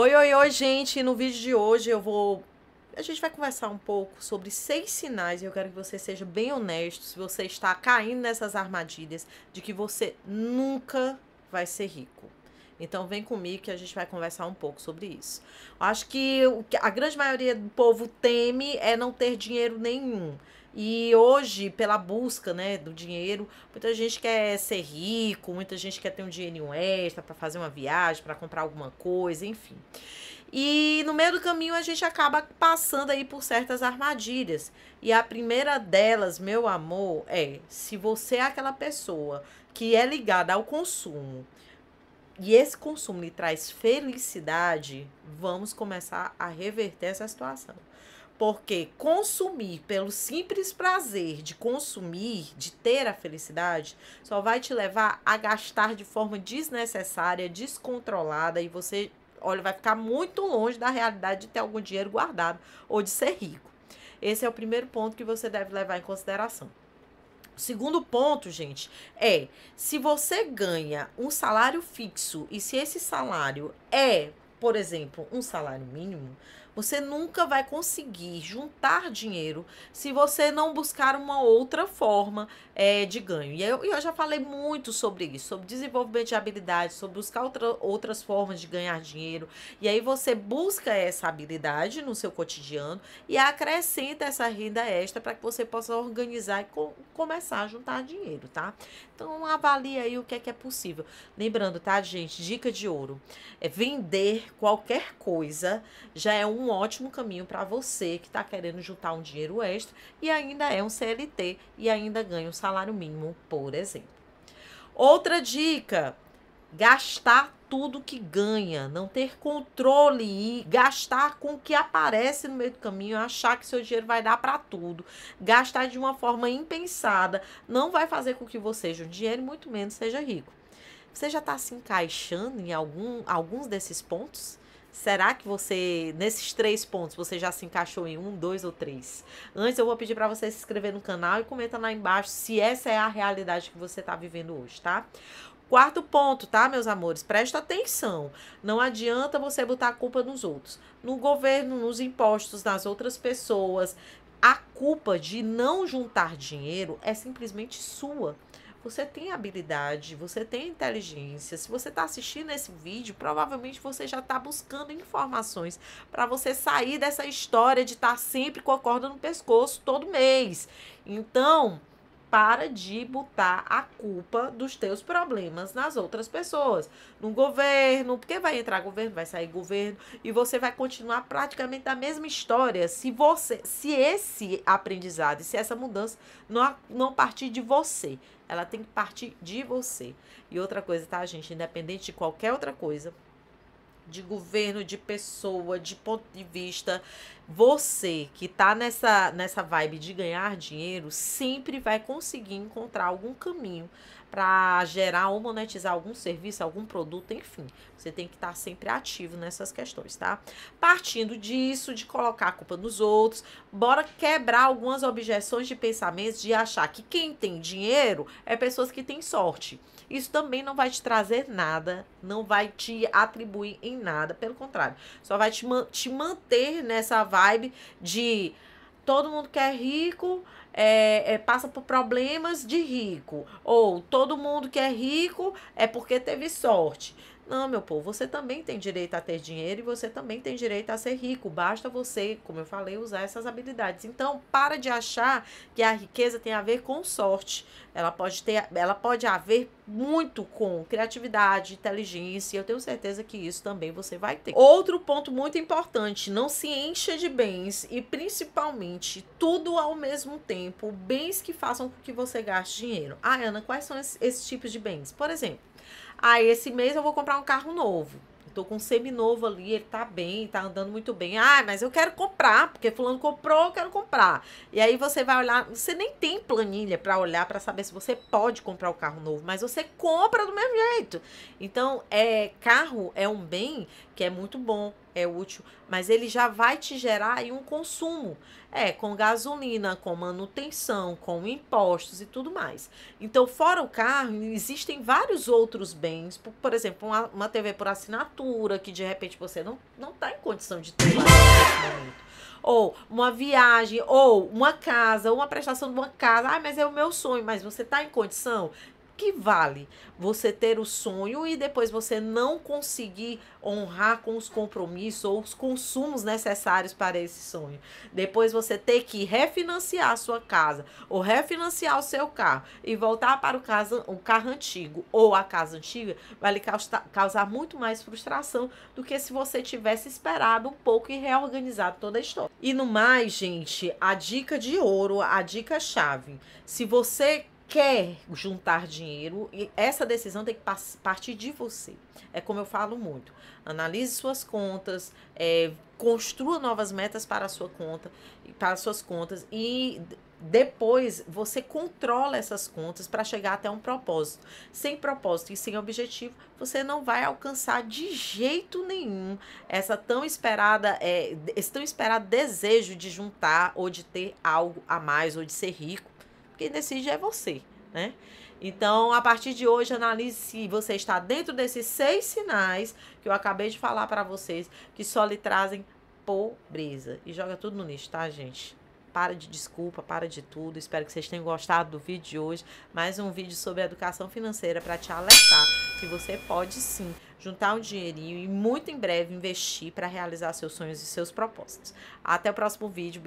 Oi, oi, oi, gente! No vídeo de hoje eu vou. A gente vai conversar um pouco sobre seis sinais e eu quero que você seja bem honesto se você está caindo nessas armadilhas de que você nunca vai ser rico. Então vem comigo que a gente vai conversar um pouco sobre isso. Acho que a grande maioria do povo teme é não ter dinheiro nenhum. E hoje, pela busca, né, do dinheiro, muita gente quer ser rico, muita gente quer ter um dinheiro extra para fazer uma viagem, para comprar alguma coisa, enfim. E no meio do caminho a gente acaba passando aí por certas armadilhas. E a primeira delas, meu amor, é se você é aquela pessoa que é ligada ao consumo, e esse consumo lhe traz felicidade, vamos começar a reverter essa situação. Porque consumir pelo simples prazer de consumir, de ter a felicidade, só vai te levar a gastar de forma desnecessária, descontrolada e você, olha, vai ficar muito longe da realidade de ter algum dinheiro guardado ou de ser rico. Esse é o primeiro ponto que você deve levar em consideração. Segundo ponto, gente, é se você ganha um salário fixo e se esse salário é, por exemplo, um salário mínimo, você nunca vai conseguir juntar dinheiro se você não buscar uma outra forma é, de ganho. E eu, eu já falei muito sobre isso, sobre desenvolvimento de habilidades, sobre buscar outra, outras formas de ganhar dinheiro. E aí você busca essa habilidade no seu cotidiano e acrescenta essa renda extra para que você possa organizar e co começar a juntar dinheiro, tá? Então avalie aí o que é que é possível. Lembrando, tá, gente? Dica de ouro. É vender qualquer coisa já é um um ótimo caminho para você que está querendo juntar um dinheiro extra e ainda é um CLT e ainda ganha um salário mínimo, por exemplo. Outra dica: gastar tudo que ganha, não ter controle e gastar com o que aparece no meio do caminho, achar que seu dinheiro vai dar para tudo, gastar de uma forma impensada, não vai fazer com que você seja um dinheiro, muito menos seja rico. Você já está se encaixando em algum, alguns desses pontos? Será que você, nesses três pontos, você já se encaixou em um, dois ou três? Antes, eu vou pedir para você se inscrever no canal e comenta lá embaixo se essa é a realidade que você está vivendo hoje, tá? Quarto ponto, tá, meus amores? Presta atenção. Não adianta você botar a culpa nos outros. No governo, nos impostos, nas outras pessoas. A culpa de não juntar dinheiro é simplesmente sua. Você tem habilidade, você tem inteligência. Se você está assistindo esse vídeo, provavelmente você já está buscando informações para você sair dessa história de estar tá sempre com a corda no pescoço todo mês. Então, para de botar a culpa dos teus problemas nas outras pessoas, no governo, porque vai entrar governo, vai sair governo e você vai continuar praticamente a mesma história se você, se esse aprendizado, se essa mudança não não partir de você, ela tem que partir de você. E outra coisa, tá, gente, independente de qualquer outra coisa, de governo, de pessoa, de ponto de vista, você que tá nessa, nessa vibe de ganhar dinheiro sempre vai conseguir encontrar algum caminho para gerar ou monetizar algum serviço, algum produto, enfim. Você tem que estar tá sempre ativo nessas questões, tá? Partindo disso, de colocar a culpa nos outros, bora quebrar algumas objeções de pensamentos de achar que quem tem dinheiro é pessoas que têm sorte. Isso também não vai te trazer nada, não vai te atribuir em nada, pelo contrário, só vai te, man te manter nessa vibe de todo mundo que é rico é, é, passa por problemas de rico. Ou todo mundo que é rico é porque teve sorte. Não, meu povo, você também tem direito a ter dinheiro e você também tem direito a ser rico. Basta você, como eu falei, usar essas habilidades. Então, para de achar que a riqueza tem a ver com sorte. Ela pode ter, ela pode haver muito com criatividade, inteligência. Eu tenho certeza que isso também você vai ter. Outro ponto muito importante: não se encha de bens e principalmente tudo ao mesmo tempo, bens que façam com que você gaste dinheiro. Ah, Ana, quais são esses, esses tipos de bens? Por exemplo, ah, esse mês eu vou comprar um carro novo. Estou com um seminovo ali, ele tá bem, tá andando muito bem. Ah, mas eu quero comprar, porque fulano comprou, eu quero comprar. E aí você vai olhar, você nem tem planilha para olhar para saber se você pode comprar o carro novo, mas você compra do mesmo jeito. Então, é carro é um bem que é muito bom, é útil, mas ele já vai te gerar aí um consumo. É, com gasolina, com manutenção, com impostos e tudo mais. Então, fora o carro, existem vários outros bens, por, por exemplo, uma, uma, TV por assinatura, que de repente você não está em condição de ter Ou uma viagem, ou uma casa, ou uma prestação de uma casa. Ah, mas é o meu sonho, mas você está em condição? que vale você ter o sonho e depois você não conseguir honrar com os compromissos ou os consumos necessários para esse sonho? Depois você ter que refinanciar a sua casa ou refinanciar o seu carro e voltar para o, casa, o carro antigo ou a casa antiga vai lhe causar muito mais frustração do que se você tivesse esperado um pouco e reorganizado toda a história. E no mais, gente, a dica de ouro, a dica chave. Se você quer juntar dinheiro e essa decisão tem que partir de você. É como eu falo muito. Analise suas contas, é, construa novas metas para a sua conta, para suas contas e depois você controla essas contas para chegar até um propósito. Sem propósito e sem objetivo, você não vai alcançar de jeito nenhum essa tão esperada, é, esse tão esperado desejo de juntar ou de ter algo a mais ou de ser rico quem decide é você, né? Então, a partir de hoje, analise se você está dentro desses seis sinais que eu acabei de falar para vocês, que só lhe trazem pobreza. E joga tudo no lixo, tá, gente? Para de desculpa, para de tudo. Espero que vocês tenham gostado do vídeo de hoje. Mais um vídeo sobre educação financeira para te alertar que você pode sim juntar um dinheirinho e muito em breve investir para realizar seus sonhos e seus propósitos. Até o próximo vídeo. Beijo.